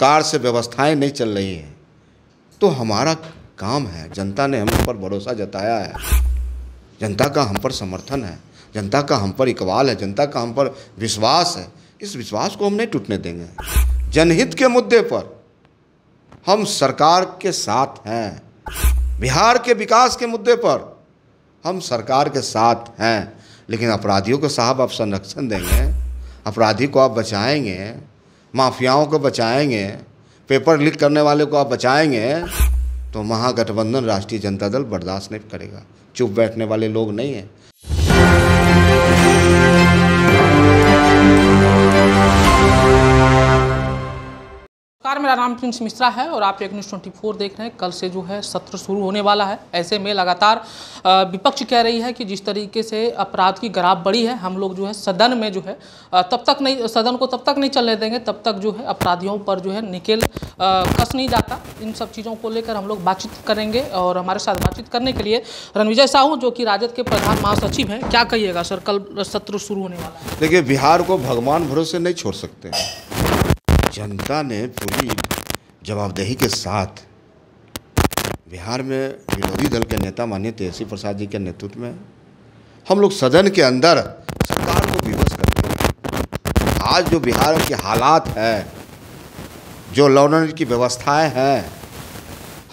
सरकार से व्यवस्थाएं नहीं चल रही हैं तो हमारा काम है जनता ने हम पर भरोसा जताया है जनता का हम पर समर्थन है जनता का हम पर इकबाल है जनता का हम पर विश्वास है इस विश्वास को हम नहीं टूटने देंगे जनहित के मुद्दे पर हम सरकार के साथ हैं बिहार के विकास के मुद्दे पर हम सरकार के साथ हैं लेकिन अपराधियों को साहब आप संरक्षण देंगे अपराधी को आप बचाएंगे माफियाओं को बचाएंगे पेपर लीक करने वाले को आप बचाएंगे तो महागठबंधन राष्ट्रीय जनता दल बर्दाश्त नहीं करेगा चुप बैठने वाले लोग नहीं हैं नमस्कार मेरा नाम प्रिंस मिश्रा है और आप एक न्यूज़ ट्वेंटी फोर देख रहे हैं कल से जो है सत्र शुरू होने वाला है ऐसे में लगातार विपक्ष कह रही है कि जिस तरीके से अपराध की गराब बढ़ी है हम लोग जो है सदन में जो है तब तक नहीं सदन को तब तक नहीं चलने देंगे तब तक जो है अपराधियों पर जो है निकेल कस नहीं जाता इन सब चीज़ों को लेकर हम लोग बातचीत करेंगे और हमारे साथ बातचीत करने के लिए रणविजय साहू जो कि राजद के प्रधान महासचिव हैं क्या कहिएगा सर कल सत्र शुरू होने वाला है देखिए बिहार को भगवान भरोसे नहीं छोड़ सकते हैं जनता ने पूरी जवाबदेही के साथ बिहार में विरोधी दल के नेता माननीय तेजस्वी प्रसाद जी के नेतृत्व में हम लोग सदन के अंदर सरकार को विवश करते हैं आज जो बिहार के हालात है जो लॉकडाउन की व्यवस्थाएं हैं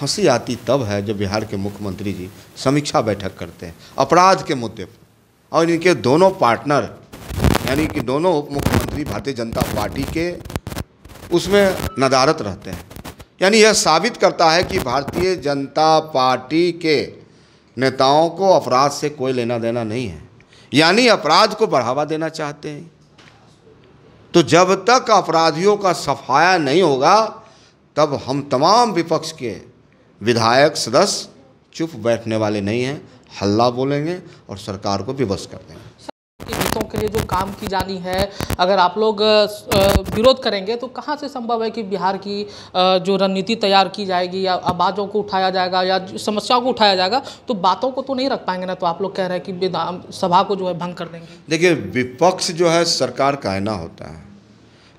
हंसी आती तब है जब बिहार के मुख्यमंत्री जी समीक्षा बैठक करते हैं अपराध के मुद्दे पर और इनके दोनों पार्टनर यानी कि दोनों उप मुख्यमंत्री भारतीय जनता पार्टी के उसमें नदारत रहते हैं यानी यह साबित करता है कि भारतीय जनता पार्टी के नेताओं को अपराध से कोई लेना देना नहीं है यानी अपराध को बढ़ावा देना चाहते हैं तो जब तक अपराधियों का सफाया नहीं होगा तब हम तमाम विपक्ष के विधायक सदस्य चुप बैठने वाले नहीं हैं हल्ला बोलेंगे और सरकार को विवश कर देंगे के लिए जो काम की जानी है अगर आप लोग विरोध करेंगे तो कहाँ से संभव है कि बिहार की जो रणनीति तैयार की जाएगी या आवाज़ों को उठाया जाएगा या समस्याओं को उठाया जाएगा तो बातों को तो नहीं रख पाएंगे ना तो आप लोग कह रहे हैं कि सभा को जो है भंग कर देंगे देखिए विपक्ष जो है सरकार का आयना होता है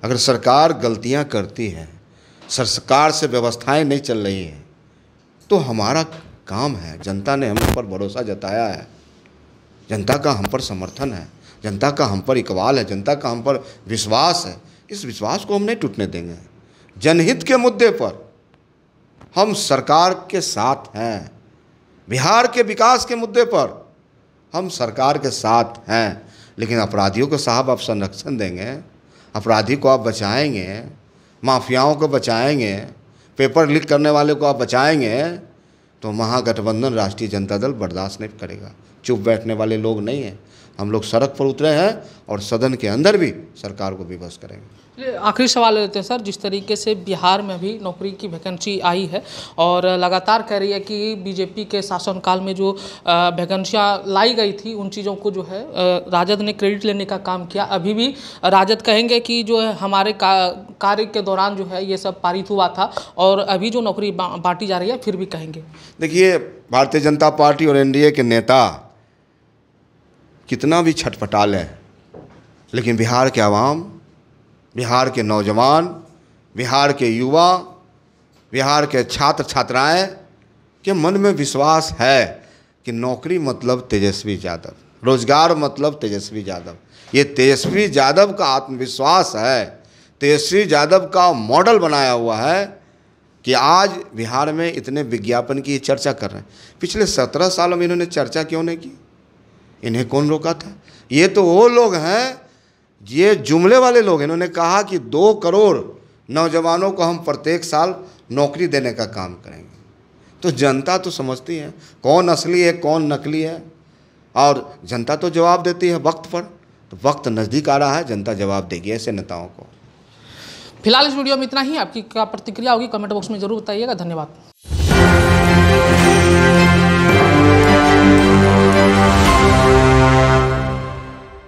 अगर सरकार गलतियाँ करती है सरकार से व्यवस्थाएं नहीं चल रही हैं तो हमारा काम है जनता ने हम पर भरोसा जताया है जनता का हम पर समर्थन है जनता का हम पर इकबाल है जनता का हम पर विश्वास है इस विश्वास को हम नहीं टूटने देंगे जनहित के मुद्दे पर हम सरकार के साथ हैं बिहार के विकास के मुद्दे पर हम सरकार के साथ हैं लेकिन अपराधियों को साहब आप संरक्षण देंगे अपराधी को आप बचाएंगे माफियाओं को बचाएंगे पेपर लीक करने वाले को आप बचाएंगे तो महागठबंधन राष्ट्रीय जनता दल बर्दाश्त नहीं करेगा चुप बैठने वाले लोग नहीं हैं हम लोग सड़क पर उतरे हैं और सदन के अंदर भी सरकार को विवश करेंगे आखिरी सवाल लेते हैं सर जिस तरीके से बिहार में भी नौकरी की वैकेंसी आई है और लगातार कह रही है कि बीजेपी के शासनकाल में जो वैकेंसियाँ लाई गई थी उन चीज़ों को जो है राजद ने क्रेडिट लेने का काम किया अभी भी राजद कहेंगे कि जो है हमारे का, कार्य के दौरान जो है ये सब पारित हुआ था और अभी जो नौकरी बांटी जा रही है फिर भी कहेंगे देखिए भारतीय जनता पार्टी और एन के नेता कितना भी छटपटा लें लेकिन बिहार के आवाम बिहार के नौजवान बिहार के युवा बिहार के छात्र छात्राएं के मन में विश्वास है कि नौकरी मतलब तेजस्वी यादव रोजगार मतलब तेजस्वी यादव ये तेजस्वी यादव का आत्मविश्वास है तेजस्वी यादव का मॉडल बनाया हुआ है कि आज बिहार में इतने विज्ञापन की चर्चा कर रहे हैं पिछले सत्रह सालों में इन्होंने चर्चा क्यों नहीं की इन्हें कौन रोका था ये तो वो लोग हैं ये जुमले वाले लोग इन्होंने कहा कि दो करोड़ नौजवानों को हम प्रत्येक साल नौकरी देने का काम करेंगे तो जनता तो समझती है कौन असली है कौन नकली है और जनता तो जवाब देती है वक्त पर तो वक्त नज़दीक आ रहा है जनता जवाब देगी ऐसे नेताओं को फिलहाल इस वीडियो में इतना ही आपकी क्या प्रतिक्रिया होगी कमेंट बॉक्स में जरूर बताइएगा धन्यवाद